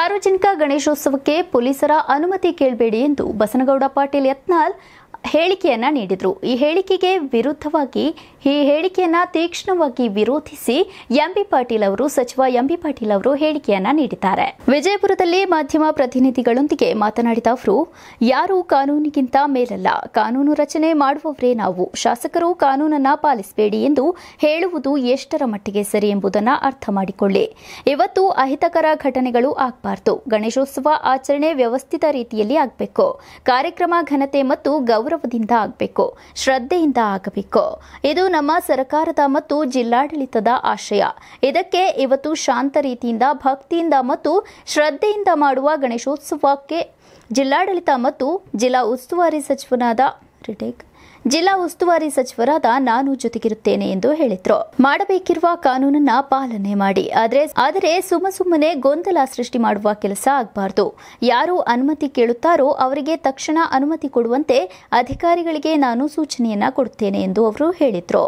ಸಾರ್ವಜನಿಕ ಗಣೇಶೋತ್ಸವಕ್ಕೆ ಪೊಲೀಸರ ಅನುಮತಿ ಕೇಳಬೇಡಿ ಎಂದು ಬಸನಗೌಡ ಪಾಟೀಲ್ ಯತ್ನಾಲ್ ಹೇಳಿಕೆಯನ್ನ ನೀಡಿದರು ಈ ಹೇಳಿಕೆಗೆ ವಿರುದ್ಧವಾಗಿ ಈ ಹೇಳಿಕೆಯನ್ನ ತೀಕ್ಷ್ಣವಾಗಿ ವಿರೋಧಿಸಿ ಎಂಬಿ ಪಾಟೀಲ್ ಅವರು ಸಚಿವ ಎಂಬಿ ಪಾಟೀಲ್ ಅವರು ಹೇಳಿಕೆಯನ್ನ ನೀಡಿದ್ದಾರೆ ವಿಜಯಪುರದಲ್ಲಿ ಮಾಧ್ಯಮ ಪ್ರತಿನಿಧಿಗಳೊಂದಿಗೆ ಮಾತನಾಡಿದ ಅವರು ಯಾರು ಕಾನೂನಿಗಿಂತ ಮೇಲಲ್ಲ ಕಾನೂನು ರಚನೆ ಮಾಡುವವರೇ ನಾವು ಶಾಸಕರು ಕಾನೂನನ್ನ ಪಾಲಿಸಬೇಡಿ ಎಂದು ಹೇಳುವುದು ಎಷ್ಟರ ಮಟ್ಟಿಗೆ ಸರಿ ಎಂಬುದನ್ನು ಅರ್ಥ ಮಾಡಿಕೊಳ್ಳಿ ಇವತ್ತು ಅಹಿತಕರ ಘಟನೆಗಳು ಆಗಬಾರದು ಗಣೇಶೋತ್ಸವ ಆಚರಣೆ ವ್ಯವಸ್ಥಿತ ರೀತಿಯಲ್ಲಿ ಆಗಬೇಕು ಕಾರ್ಯಕ್ರಮ ಘನತೆ ಮತ್ತು ಗೌರವದಿಂದ ಆಗಬೇಕು ಶ್ರದ್ಧೆಯಿಂದ ಆಗಬೇಕು ಇದು ನಮ್ಮ ಸರ್ಕಾರದ ಮತ್ತು ಜಿಲ್ಲಾಡಳಿತದ ಆಶಯ ಇದಕ್ಕೆ ಇವತ್ತು ಶಾಂತ ರೀತಿಯಿಂದ ಭಕ್ತಿಯಿಂದ ಮತ್ತು ಶ್ರದ್ಧೆಯಿಂದ ಮಾಡುವ ಗಣೇಶೋತ್ಸವಕ್ಕೆ ಜಿಲ್ಲಾಡಳಿತ ಮತ್ತು ಜಿಲ್ಲಾ ಉಸ್ತುವಾರಿ ಸಚಿವನಾದ ರಿಟೇಕ್ ಜಿಲ್ಲಾ ಉಸ್ತುವಾರಿ ಸಚಿವರಾದ ನಾನು ಜೊತೆಗಿರುತ್ತೇನೆ ಎಂದು ಹೇಳಿದ್ರು ಮಾಡಬೇಕಿರುವ ಕಾನೂನನ್ನ ಪಾಲನೆ ಮಾಡಿ ಆದರೆ ಆದರೆ ಸುಮ್ಮ ಸುಮ್ಮನೆ ಗೊಂದಲ ಸೃಷ್ಟಿ ಮಾಡುವ ಕೆಲಸ ಆಗಬಾರದು ಯಾರು ಅನುಮತಿ ಕೇಳುತ್ತಾರೋ ಅವರಿಗೆ ತಕ್ಷಣ ಅನುಮತಿ ಕೊಡುವಂತೆ ಅಧಿಕಾರಿಗಳಿಗೆ ನಾನು ಸೂಚನೆಯನ್ನ ಕೊಡುತ್ತೇನೆ ಎಂದು ಅವರು ಹೇಳಿದ್ರು